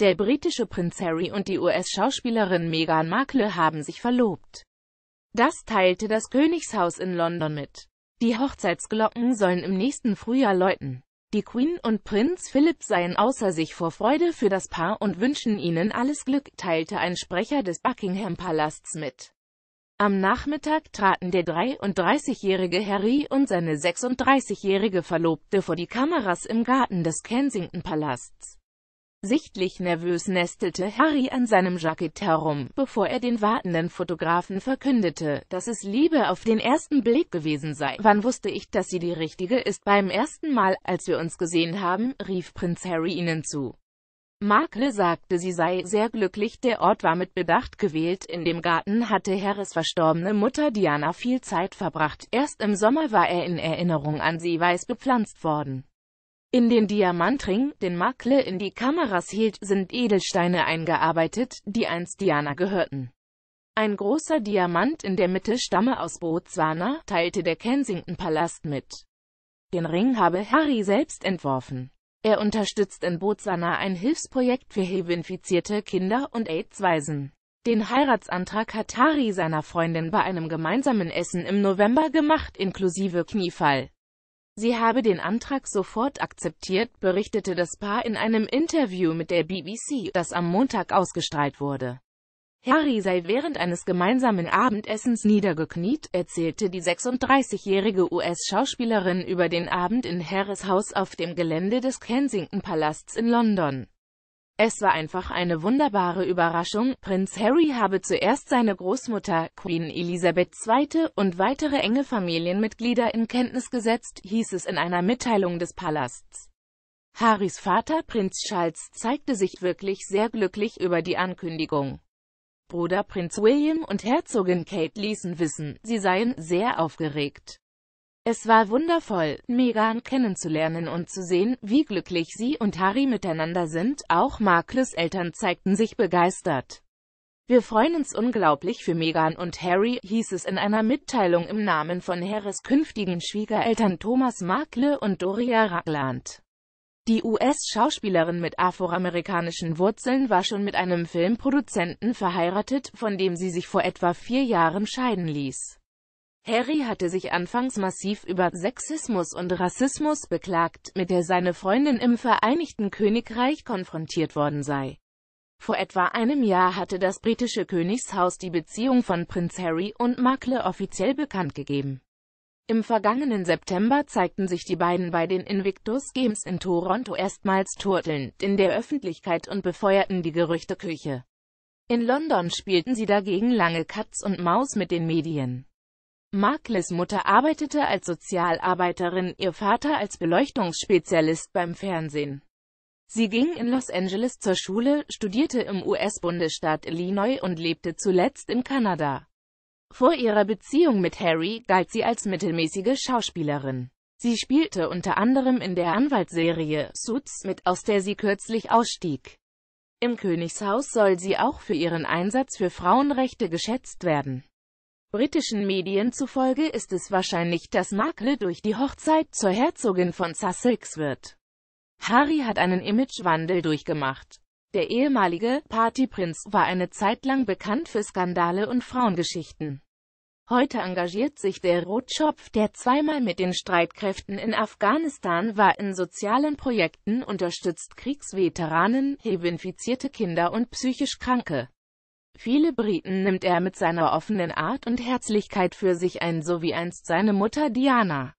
Der britische Prinz Harry und die US-Schauspielerin Meghan Markle haben sich verlobt. Das teilte das Königshaus in London mit. Die Hochzeitsglocken sollen im nächsten Frühjahr läuten. Die Queen und Prinz Philipp seien außer sich vor Freude für das Paar und wünschen ihnen alles Glück, teilte ein Sprecher des Buckingham Palasts mit. Am Nachmittag traten der 33-jährige Harry und seine 36-jährige Verlobte vor die Kameras im Garten des Kensington Palasts. Sichtlich nervös nestelte Harry an seinem Jackett herum, bevor er den wartenden Fotografen verkündete, dass es Liebe auf den ersten Blick gewesen sei. Wann wusste ich, dass sie die richtige ist? Beim ersten Mal, als wir uns gesehen haben, rief Prinz Harry ihnen zu. Markle sagte, sie sei sehr glücklich, der Ort war mit Bedacht gewählt, in dem Garten hatte Harris verstorbene Mutter Diana viel Zeit verbracht, erst im Sommer war er in Erinnerung an sie weiß bepflanzt worden. In den Diamantring, den Makle in die Kameras hielt, sind Edelsteine eingearbeitet, die einst Diana gehörten. Ein großer Diamant in der Mitte stamme aus Botswana, teilte der Kensington-Palast mit. Den Ring habe Harry selbst entworfen. Er unterstützt in Botswana ein Hilfsprojekt für HIV-infizierte Kinder und AIDS-Waisen. Den Heiratsantrag hat Harry seiner Freundin bei einem gemeinsamen Essen im November gemacht, inklusive Kniefall. Sie habe den Antrag sofort akzeptiert, berichtete das Paar in einem Interview mit der BBC, das am Montag ausgestrahlt wurde. Harry sei während eines gemeinsamen Abendessens niedergekniet, erzählte die 36-jährige US-Schauspielerin über den Abend in Harris House auf dem Gelände des Kensington Palasts in London. Es war einfach eine wunderbare Überraschung, Prinz Harry habe zuerst seine Großmutter, Queen Elisabeth II. und weitere enge Familienmitglieder in Kenntnis gesetzt, hieß es in einer Mitteilung des Palasts. Harrys Vater, Prinz Charles, zeigte sich wirklich sehr glücklich über die Ankündigung. Bruder Prinz William und Herzogin Kate ließen wissen, sie seien sehr aufgeregt. Es war wundervoll, Megan kennenzulernen und zu sehen, wie glücklich sie und Harry miteinander sind, auch Markles Eltern zeigten sich begeistert. Wir freuen uns unglaublich für Megan und Harry, hieß es in einer Mitteilung im Namen von Harris künftigen Schwiegereltern Thomas Markle und Doria Ragland. Die US-Schauspielerin mit afroamerikanischen Wurzeln war schon mit einem Filmproduzenten verheiratet, von dem sie sich vor etwa vier Jahren scheiden ließ. Harry hatte sich anfangs massiv über Sexismus und Rassismus beklagt, mit der seine Freundin im Vereinigten Königreich konfrontiert worden sei. Vor etwa einem Jahr hatte das britische Königshaus die Beziehung von Prinz Harry und Macle offiziell bekannt gegeben. Im vergangenen September zeigten sich die beiden bei den Invictus Games in Toronto erstmals turtelnd in der Öffentlichkeit und befeuerten die Gerüchteküche. In London spielten sie dagegen lange Katz und Maus mit den Medien. Markles Mutter arbeitete als Sozialarbeiterin, ihr Vater als Beleuchtungsspezialist beim Fernsehen. Sie ging in Los Angeles zur Schule, studierte im US-Bundesstaat Illinois und lebte zuletzt in Kanada. Vor ihrer Beziehung mit Harry galt sie als mittelmäßige Schauspielerin. Sie spielte unter anderem in der Anwaltsserie Suits mit, aus der sie kürzlich ausstieg. Im Königshaus soll sie auch für ihren Einsatz für Frauenrechte geschätzt werden. Britischen Medien zufolge ist es wahrscheinlich, dass Markle durch die Hochzeit zur Herzogin von Sussex wird. Harry hat einen Imagewandel durchgemacht. Der ehemalige Partyprinz war eine Zeit lang bekannt für Skandale und Frauengeschichten. Heute engagiert sich der Rotschopf, der zweimal mit den Streitkräften in Afghanistan war, in sozialen Projekten, unterstützt Kriegsveteranen, hebenfizierte Kinder und psychisch Kranke. Viele Briten nimmt er mit seiner offenen Art und Herzlichkeit für sich ein so wie einst seine Mutter Diana.